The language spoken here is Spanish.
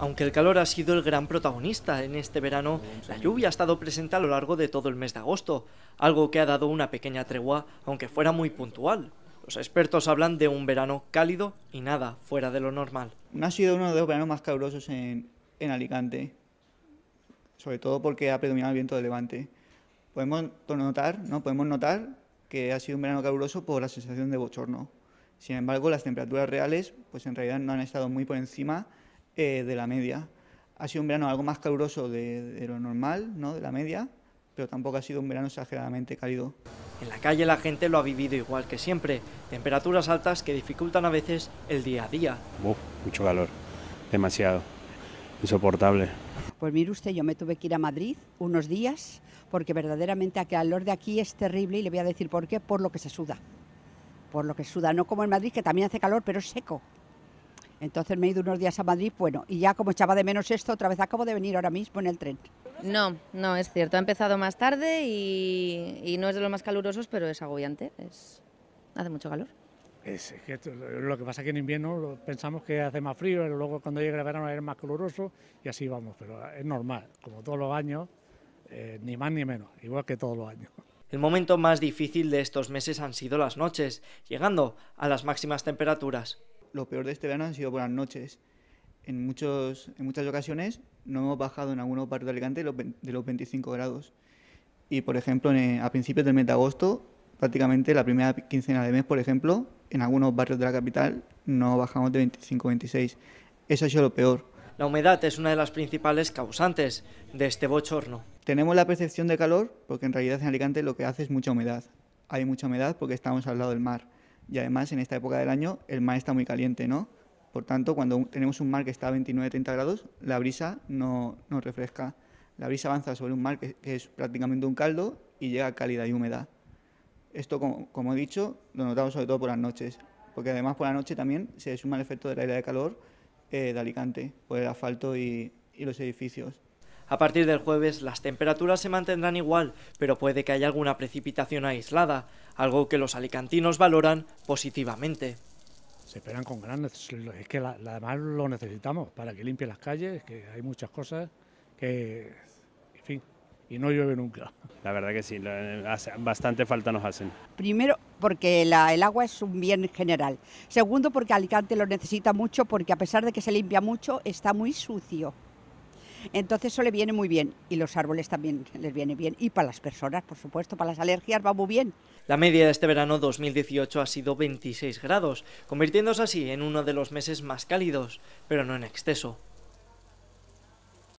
Aunque el calor ha sido el gran protagonista en este verano, la lluvia ha estado presente a lo largo de todo el mes de agosto, algo que ha dado una pequeña tregua, aunque fuera muy puntual. Los expertos hablan de un verano cálido y nada fuera de lo normal. No Ha sido uno de los veranos más calurosos en, Alicante, sobre todo porque ha predominado el viento de levante. Podemos notar, ¿no? Podemos notar que ha sido un verano caluroso por la sensación de bochorno. Sin embargo, las temperaturas reales, pues en realidad no han estado muy por encima eh, de la media. Ha sido un verano algo más caluroso de, lo normal, ¿no? de la media, pero tampoco ha sido un verano exageradamente cálido. En la calle la gente lo ha vivido igual que siempre, temperaturas altas que dificultan a veces el día a día. mucho calor, demasiado, insoportable. Pues mire usted, yo me tuve que ir a Madrid unos días porque verdaderamente aquel calor de aquí es terrible y le voy a decir por qué, por lo que se suda. Por lo que suda, no como en Madrid que también hace calor, pero es seco. Entonces me he ido unos días a Madrid, bueno, y ya como echaba de menos esto, otra vez acabo de venir ahora mismo en el tren. No, no, es cierto, ha empezado más tarde y, no es de los más calurosos, pero es agobiante, es, hace mucho calor. Es, que lo que pasa es que en invierno pensamos que hace más frío, y luego cuando llega el verano es más caluroso y así vamos, pero es normal, como todos los años, eh, ni más ni menos, igual que todos los años. El momento más difícil de estos meses han sido las noches, llegando a las máximas temperaturas lo peor de este verano han sido por las noches. En, muchos, en muchas ocasiones no hemos bajado en algunos barrios de Alicante de los 25 grados. Y, por ejemplo, a principios del mes de agosto, prácticamente la primera quincena de mes, por ejemplo, en algunos barrios de la capital no bajamos de 25-26. Eso ha sido lo peor. La humedad es una de las principales causantes de este bochorno. Tenemos la percepción de calor porque en realidad en Alicante lo que hace es mucha humedad. Hay mucha humedad porque estamos al lado del mar y además en esta época del año el mar está muy caliente, ¿no? Por tanto, cuando tenemos un mar que está a 29-30 grados, la brisa no, no, refresca. La brisa avanza sobre un mar que, es prácticamente un caldo y llega cálida y húmeda. Esto, como, he dicho, lo notamos sobre todo por las noches, porque además por la noche también se suma el efecto de la de calor eh, de Alicante, por el asfalto y los edificios. A partir del jueves las temperaturas se mantendrán igual, pero puede que haya alguna precipitación aislada, algo que los alicantinos valoran positivamente. Se esperan con gran necesidad, es que además lo necesitamos para que limpie las calles, que hay muchas cosas que, en fin, y no llueve nunca. La verdad que sí, eh, bastante falta nos hacen. Primero, porque el agua es un bien general. Segundo, porque Alicante lo necesita mucho, porque a pesar de que se limpia mucho, está muy sucio. Entonces eso le viene muy bien y los árboles también les viene bien y para las personas, por supuesto, para las alergias va muy bien. La media de este verano 2018 ha sido 26 grados, convirtiéndose así en uno de los meses más cálidos, pero no en exceso.